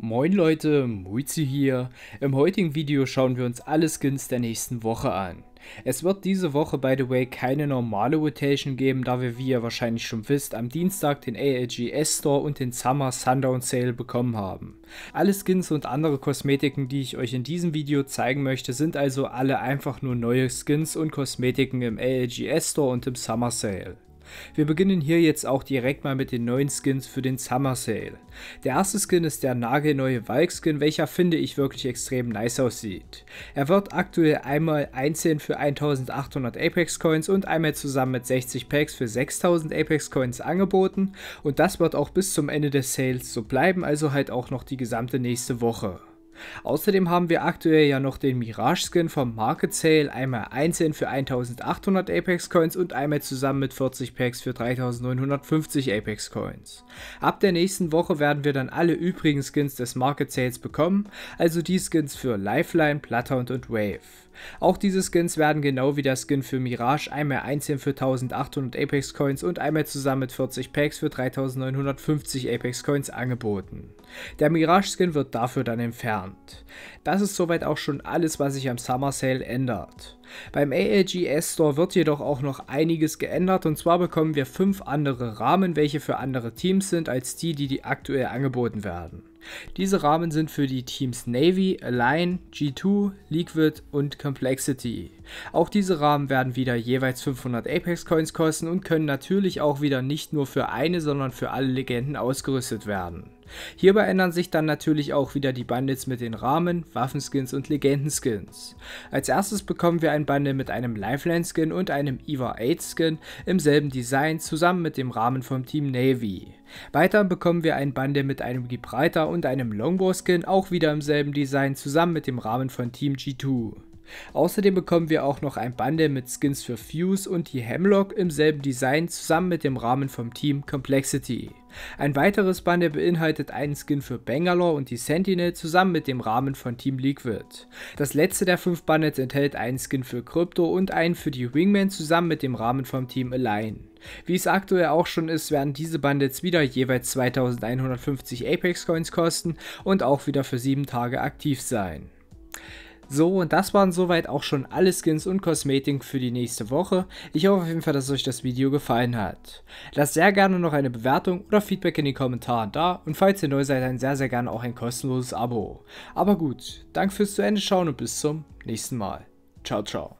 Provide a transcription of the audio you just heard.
Moin Leute, Muizi hier. Im heutigen Video schauen wir uns alle Skins der nächsten Woche an. Es wird diese Woche by the way keine normale Rotation geben, da wir wie ihr wahrscheinlich schon wisst am Dienstag den ALG s Store und den Summer Sundown Sale bekommen haben. Alle Skins und andere Kosmetiken, die ich euch in diesem Video zeigen möchte, sind also alle einfach nur neue Skins und Kosmetiken im ALG s Store und im Summer Sale. Wir beginnen hier jetzt auch direkt mal mit den neuen Skins für den Summer Sale. Der erste Skin ist der nagelneue Valk-Skin, welcher finde ich wirklich extrem nice aussieht. Er wird aktuell einmal einzeln für 1800 Apex Coins und einmal zusammen mit 60 Packs für 6000 Apex Coins angeboten und das wird auch bis zum Ende des Sales so bleiben, also halt auch noch die gesamte nächste Woche. Außerdem haben wir aktuell ja noch den Mirage-Skin vom Market Sale, einmal einzeln für 1800 Apex Coins und einmal zusammen mit 40 Packs für 3950 Apex Coins. Ab der nächsten Woche werden wir dann alle übrigen Skins des Market Sales bekommen, also die Skins für Lifeline, Bloodhound und Wave. Auch diese Skins werden genau wie der Skin für Mirage einmal einzeln für 1800 Apex Coins und einmal zusammen mit 40 Packs für 3950 Apex Coins angeboten. Der Mirage Skin wird dafür dann entfernt genannt. Das ist soweit auch schon alles, was sich am Summer Sale ändert. Beim ALGS Store wird jedoch auch noch einiges geändert und zwar bekommen wir fünf andere Rahmen, welche für andere Teams sind als die, die, die aktuell angeboten werden. Diese Rahmen sind für die Teams Navy, Align, G2, Liquid und Complexity. Auch diese Rahmen werden wieder jeweils 500 Apex Coins kosten und können natürlich auch wieder nicht nur für eine, sondern für alle Legenden ausgerüstet werden. Hierbei ändern sich dann natürlich auch wieder die Bundles mit den Rahmen, Waffenskins und Legendenskins. Als erstes bekommen wir ein Bundle mit einem Lifeline-Skin und einem EVA 8-Skin im selben Design zusammen mit dem Rahmen vom Team Navy. Weiter bekommen wir ein Bundle mit einem Gibraltar und einem Longbow-Skin auch wieder im selben Design zusammen mit dem Rahmen von Team G2. Außerdem bekommen wir auch noch ein Bundle mit Skins für Fuse und die Hemlock im selben Design zusammen mit dem Rahmen vom Team Complexity. Ein weiteres Bundle beinhaltet einen Skin für Bangalore und die Sentinel zusammen mit dem Rahmen von Team Liquid. Das letzte der fünf Bundles enthält einen Skin für Crypto und einen für die Wingman zusammen mit dem Rahmen vom Team Align. Wie es aktuell auch schon ist, werden diese Bundles wieder jeweils 2150 Apex Coins kosten und auch wieder für 7 Tage aktiv sein. So, und das waren soweit auch schon alle Skins und Kosmetik für die nächste Woche. Ich hoffe auf jeden Fall, dass euch das Video gefallen hat. Lasst sehr gerne noch eine Bewertung oder Feedback in den Kommentaren da und falls ihr neu seid, dann sehr, sehr gerne auch ein kostenloses Abo. Aber gut, danke fürs zu Ende schauen und bis zum nächsten Mal. Ciao, ciao.